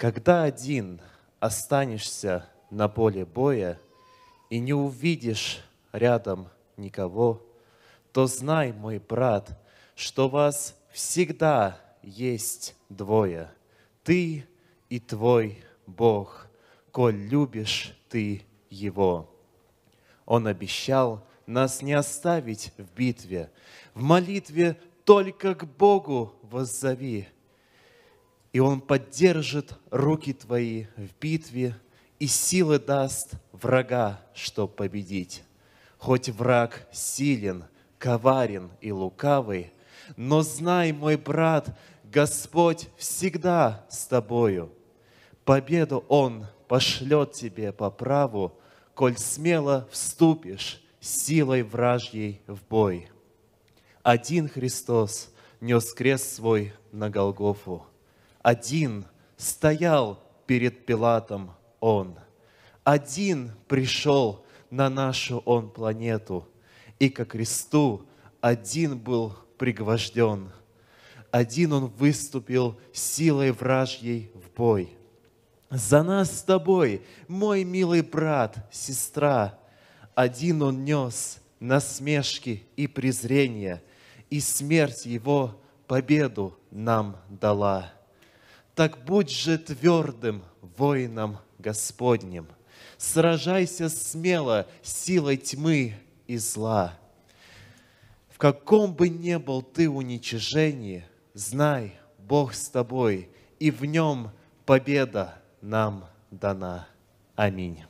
Когда один останешься на поле боя и не увидишь рядом никого, то знай, мой брат, что вас всегда есть двое. Ты и твой Бог, коль любишь ты Его. Он обещал нас не оставить в битве. В молитве только к Богу воззови – и Он поддержит руки твои в битве и силы даст врага, чтоб победить. Хоть враг силен, коварен и лукавый, но знай, мой брат, Господь всегда с тобою. Победу Он пошлет тебе по праву, коль смело вступишь силой вражьей в бой. Один Христос нес крест свой на Голгофу – один стоял перед Пилатом Он. Один пришел на нашу Он планету. И ко кресту один был пригвожден. Один он выступил силой вражьей в бой. За нас с тобой, мой милый брат, сестра, один он нес насмешки и презрения, и смерть его победу нам дала. Так будь же твердым воином Господним, сражайся смело силой тьмы и зла. В каком бы ни был ты уничижении, знай, Бог с тобой, и в нем победа нам дана. Аминь.